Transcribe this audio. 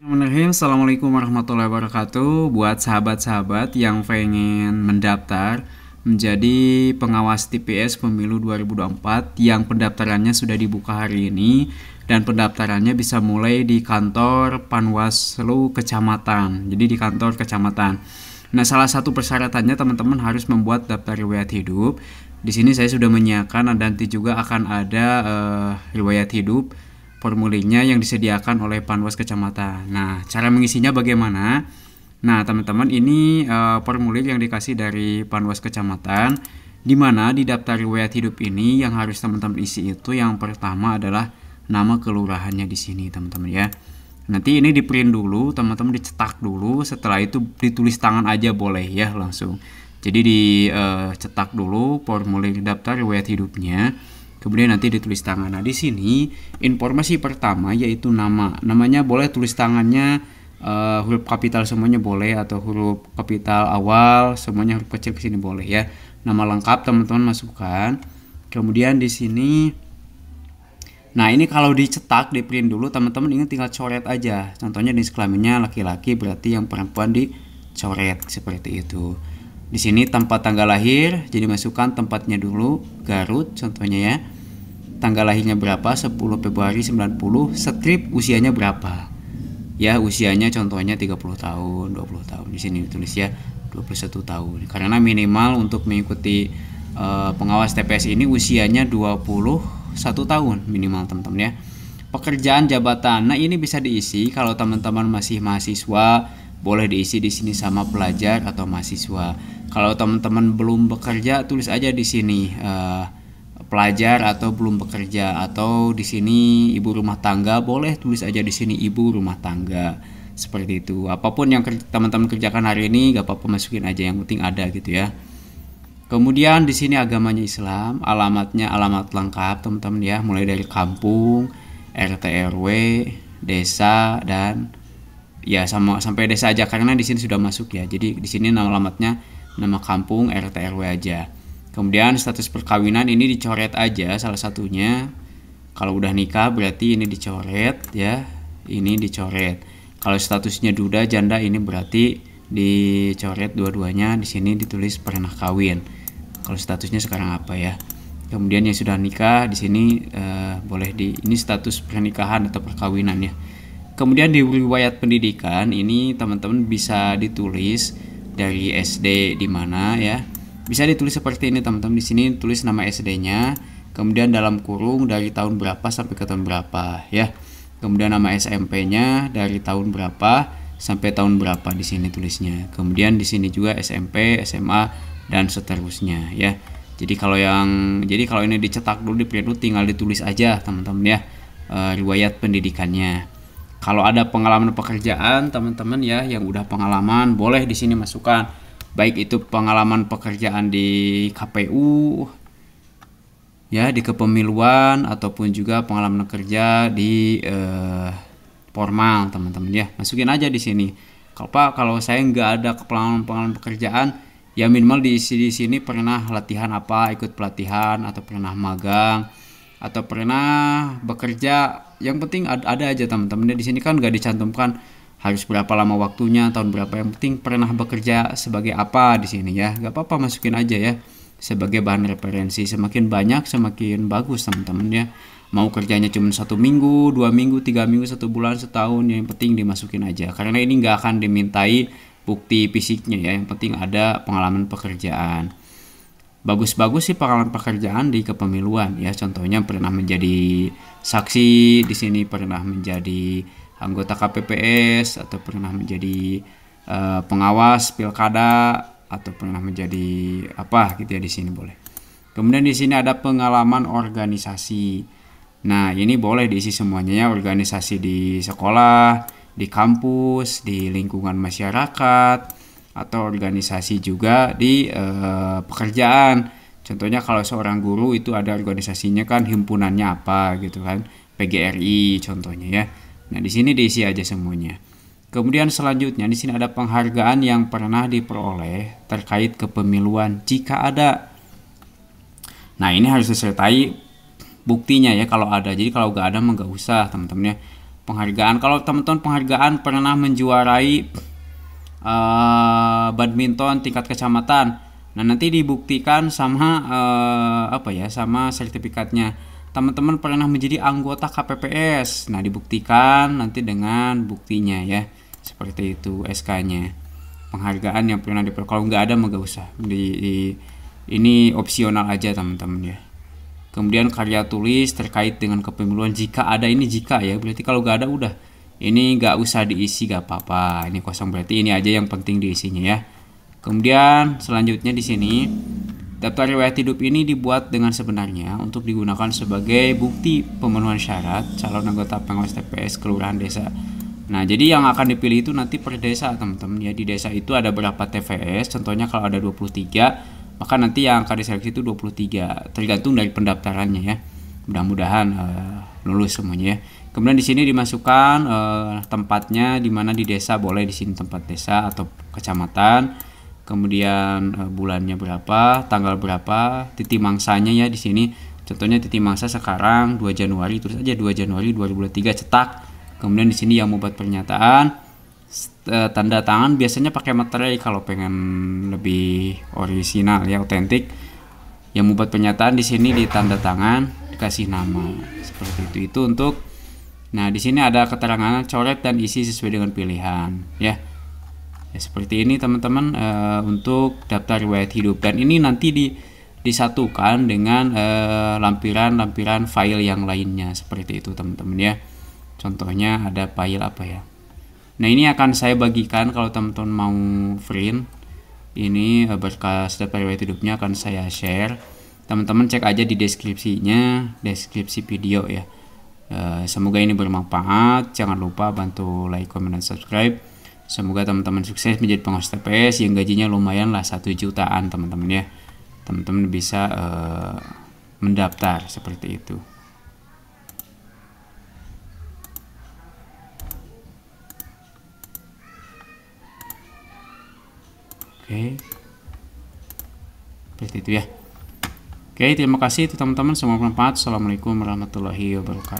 Assalamualaikum warahmatullahi wabarakatuh Buat sahabat-sahabat yang pengen mendaftar Menjadi pengawas TPS pemilu 2024 Yang pendaftarannya sudah dibuka hari ini Dan pendaftarannya bisa mulai di kantor Panwaslu Kecamatan Jadi di kantor kecamatan Nah salah satu persyaratannya teman-teman harus membuat daftar riwayat hidup di sini saya sudah menyiapkan dan nanti juga akan ada uh, riwayat hidup formulirnya yang disediakan oleh Panwas Kecamatan. Nah, cara mengisinya bagaimana? Nah, teman-teman, ini uh, formulir yang dikasih dari Panwas Kecamatan di mana di daftar riwayat hidup ini yang harus teman-teman isi itu yang pertama adalah nama kelurahannya di sini, teman-teman ya. Nanti ini di print dulu, teman-teman dicetak dulu, setelah itu ditulis tangan aja boleh ya langsung. Jadi dicetak eh, uh, dulu formulir daftar riwayat hidupnya kemudian nanti ditulis tangan. Nah, di sini informasi pertama yaitu nama. Namanya boleh tulis tangannya uh, huruf kapital semuanya boleh atau huruf kapital awal semuanya huruf kecil ke sini boleh ya. Nama lengkap teman-teman masukkan. Kemudian di sini Nah, ini kalau dicetak, di print dulu teman-teman ini tinggal coret aja. Contohnya di kelaminnya laki-laki berarti yang perempuan di coret seperti itu. Di sini tempat tanggal lahir, jadi masukkan tempatnya dulu, Garut contohnya ya. Tanggal lahirnya berapa? 10 Februari 90, strip usianya berapa? Ya, usianya contohnya 30 tahun, 20 tahun. Di sini ditulis ya 21 tahun. Karena minimal untuk mengikuti uh, pengawas TPS ini usianya 21 tahun minimal teman-teman ya. Pekerjaan jabatan. Nah, ini bisa diisi kalau teman-teman masih mahasiswa boleh diisi di sini sama pelajar atau mahasiswa. Kalau teman-teman belum bekerja, tulis aja di sini uh, pelajar atau belum bekerja atau di sini ibu rumah tangga, boleh tulis aja di sini ibu rumah tangga. Seperti itu. Apapun yang teman-teman kerjakan hari ini, gak apa-apa masukin aja yang penting ada gitu ya. Kemudian di sini agamanya Islam, alamatnya alamat lengkap teman-teman ya, mulai dari kampung, RT RW, desa dan ya sama sampai desa aja karena di sini sudah masuk ya jadi di sini nama alamatnya nama kampung RT RW aja kemudian status perkawinan ini dicoret aja salah satunya kalau udah nikah berarti ini dicoret ya ini dicoret kalau statusnya duda janda ini berarti dicoret dua-duanya di sini ditulis pernah kawin kalau statusnya sekarang apa ya kemudian yang sudah nikah di sini eh, boleh di ini status pernikahan atau perkawinan ya Kemudian di riwayat pendidikan ini teman-teman bisa ditulis dari SD di mana ya. Bisa ditulis seperti ini teman-teman di sini tulis nama SD-nya, kemudian dalam kurung dari tahun berapa sampai ke tahun berapa ya. Kemudian nama SMP-nya dari tahun berapa sampai tahun berapa di sini tulisnya. Kemudian di sini juga SMP, SMA dan seterusnya ya. Jadi kalau yang jadi kalau ini dicetak dulu di print tinggal ditulis aja teman-teman ya e, riwayat pendidikannya. Kalau ada pengalaman pekerjaan, teman-teman ya yang udah pengalaman boleh di sini masukkan. Baik itu pengalaman pekerjaan di KPU ya di kepemiluan ataupun juga pengalaman kerja di eh, formal, teman-teman ya. Masukin aja di sini. Kalau Pak, kalau saya nggak ada pengalaman-pengalaman pekerjaan, ya minimal di sini sini pernah latihan apa, ikut pelatihan atau pernah magang atau pernah bekerja yang penting ada, ada aja teman-teman di sini kan nggak dicantumkan harus berapa lama waktunya tahun berapa yang penting pernah bekerja sebagai apa di sini ya nggak apa-apa masukin aja ya sebagai bahan referensi semakin banyak semakin bagus teman-teman ya mau kerjanya cuma satu minggu dua minggu tiga minggu satu bulan setahun yang penting dimasukin aja karena ini nggak akan dimintai bukti fisiknya ya yang penting ada pengalaman pekerjaan bagus-bagus sih pengalaman pekerjaan di kepemiluan ya contohnya pernah menjadi saksi di sini pernah menjadi anggota KPPS atau pernah menjadi uh, pengawas pilkada atau pernah menjadi apa gitu ya di sini boleh kemudian di sini ada pengalaman organisasi nah ini boleh diisi semuanya ya organisasi di sekolah di kampus di lingkungan masyarakat atau organisasi juga di uh, pekerjaan. Contohnya kalau seorang guru itu ada organisasinya kan himpunannya apa gitu kan. PGRI contohnya ya. Nah, di sini diisi aja semuanya. Kemudian selanjutnya di sini ada penghargaan yang pernah diperoleh terkait kepemiluan jika ada. Nah, ini harus disertai buktinya ya kalau ada. Jadi kalau nggak ada nggak usah teman-teman ya. Penghargaan kalau teman-teman penghargaan pernah menjuarai uh, badminton tingkat kecamatan. Nah, nanti dibuktikan sama uh, apa ya, sama sertifikatnya. Teman-teman pernah menjadi anggota KPPS. Nah, dibuktikan nanti dengan buktinya ya. Seperti itu SK-nya. Penghargaan yang pernah diperoleh. Kalau nggak ada mau nggak usah. Di, di, ini opsional aja teman-teman ya. Kemudian karya tulis terkait dengan kepemiluan jika ada ini jika ya. Berarti kalau nggak ada udah ini nggak usah diisi nggak apa-apa ini kosong berarti ini aja yang penting diisinya ya kemudian selanjutnya di sini daftar riwayat hidup ini dibuat dengan sebenarnya untuk digunakan sebagai bukti pemenuhan syarat calon anggota pengawas TPS kelurahan desa nah jadi yang akan dipilih itu nanti per desa teman-teman ya di desa itu ada berapa TPS contohnya kalau ada 23 maka nanti yang akan diseleksi itu 23 tergantung dari pendaftarannya ya mudah-mudahan uh, lulus semuanya ya Kemudian di sini dimasukkan eh, tempatnya di mana di desa boleh di sini tempat desa atau kecamatan. Kemudian eh, bulannya berapa, tanggal berapa, titik mangsanya ya di sini. Contohnya titik mangsa sekarang 2 Januari terus aja 2 Januari 2023 cetak. Kemudian di sini yang membuat pernyataan eh, tanda tangan biasanya pakai materai kalau pengen lebih original ya otentik. Yang membuat pernyataan di sini di tanda tangan dikasih nama. Seperti itu itu untuk Nah, di sini ada keterangan coret dan isi sesuai dengan pilihan, ya. ya seperti ini teman-teman e, untuk daftar riwayat hidup dan ini nanti di disatukan dengan eh, lampiran-lampiran e, file yang lainnya seperti itu teman-teman ya. Contohnya ada file apa ya? Nah, ini akan saya bagikan kalau teman-teman mau print ini e, berkas daftar riwayat hidupnya akan saya share. Teman-teman cek aja di deskripsinya, deskripsi video ya Eh, semoga ini bermanfaat. Jangan lupa bantu like, comment, dan subscribe. Semoga teman-teman sukses menjadi pengurus TPS yang gajinya lumayan lah satu jutaan teman-teman ya. Teman-teman bisa uh, mendaftar seperti itu. Oke. Okay. Seperti itu ya. Oke, terima kasih itu teman-teman. Semoga bermanfaat. Assalamualaikum warahmatullahi wabarakatuh.